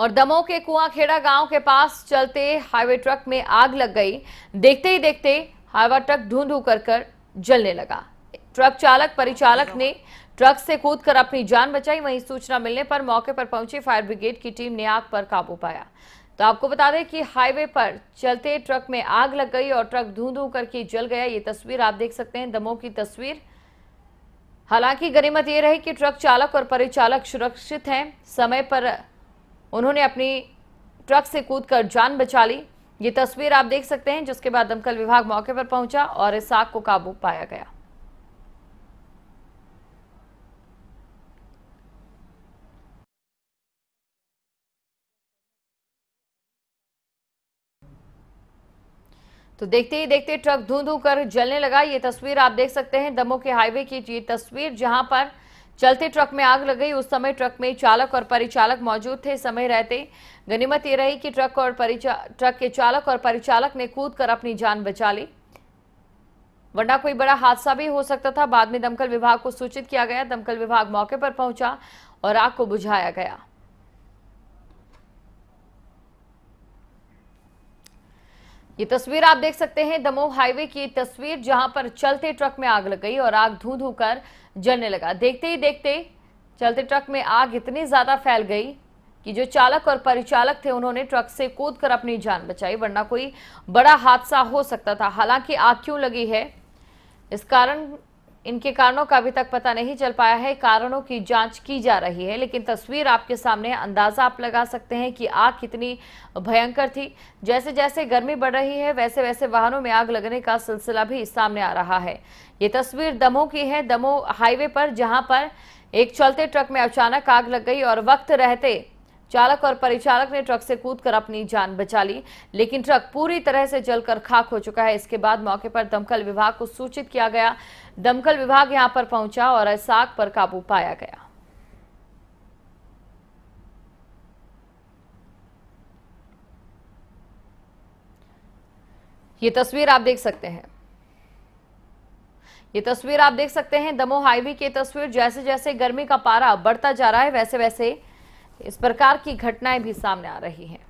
और दमोह के कुआखेड़ा गांव के पास चलते हाईवे ट्रक में आग लग गई देखते ही देखते हाईवा ट्रक ढूंढ कर कर जलने लगा ट्रक चालक परिचालक ने ट्रक से कूदकर अपनी जान बचाई वहीं सूचना मिलने पर मौके पर पहुंची फायर ब्रिगेड की टीम ने आग पर काबू पाया तो आपको बता दें कि हाईवे पर चलते ट्रक में आग लग गई और ट्रक धूं कर करके जल गया ये तस्वीर आप देख सकते हैं दमोह की तस्वीर हालांकि गनीमत यह रही कि ट्रक चालक और परिचालक सुरक्षित हैं समय पर उन्होंने अपनी ट्रक से कूदकर जान बचा ली ये तस्वीर आप देख सकते हैं जिसके बाद दमकल विभाग मौके पर पहुंचा और इस आग को काबू पाया गया तो देखते ही देखते ट्रक धू धू कर जलने लगा ये तस्वीर आप देख सकते हैं दमो के हाईवे की ये तस्वीर जहां पर चलते ट्रक में आग लग गई उस समय ट्रक में चालक और परिचालक मौजूद थे समय रहते गनीमत ये रही कि ट्रक और ट्रक के चालक और परिचालक ने कूद कर अपनी जान बचा ली वरना कोई बड़ा हादसा भी हो सकता था बाद में दमकल विभाग को सूचित किया गया दमकल विभाग मौके पर पहुंचा और आग को बुझाया गया ये तस्वीर आप देख सकते हैं दमोह हाईवे की तस्वीर जहां पर चलते ट्रक में आग लग गई और आग धू धू कर जलने लगा देखते ही देखते चलते ट्रक में आग इतनी ज्यादा फैल गई कि जो चालक और परिचालक थे उन्होंने ट्रक से कूद कर अपनी जान बचाई वरना कोई बड़ा हादसा हो सकता था हालांकि आग क्यों लगी है इस कारण इनके कारणों का अभी तक पता नहीं चल पाया है कारणों की जांच की जा रही है लेकिन तस्वीर आपके सामने अंदाजा आप लगा सकते हैं कि आग कितनी भयंकर थी जैसे जैसे गर्मी बढ़ रही है वैसे वैसे वाहनों में आग लगने का सिलसिला भी सामने आ रहा है ये तस्वीर दमोह की है दमोह हाईवे पर जहां पर एक चलते ट्रक में अचानक आग लग गई और वक्त रहते चालक और परिचालक ने ट्रक से कूदकर अपनी जान बचा ली लेकिन ट्रक पूरी तरह से जलकर खाक हो चुका है इसके बाद मौके पर दमकल विभाग को सूचित किया गया दमकल विभाग यहां पर पहुंचा और इस आग पर काबू पाया गया ये तस्वीर आप देख सकते हैं ये तस्वीर आप देख सकते हैं दमोह हाईवे की तस्वीर जैसे जैसे गर्मी का पारा बढ़ता जा रहा है वैसे वैसे इस प्रकार की घटनाएं भी सामने आ रही हैं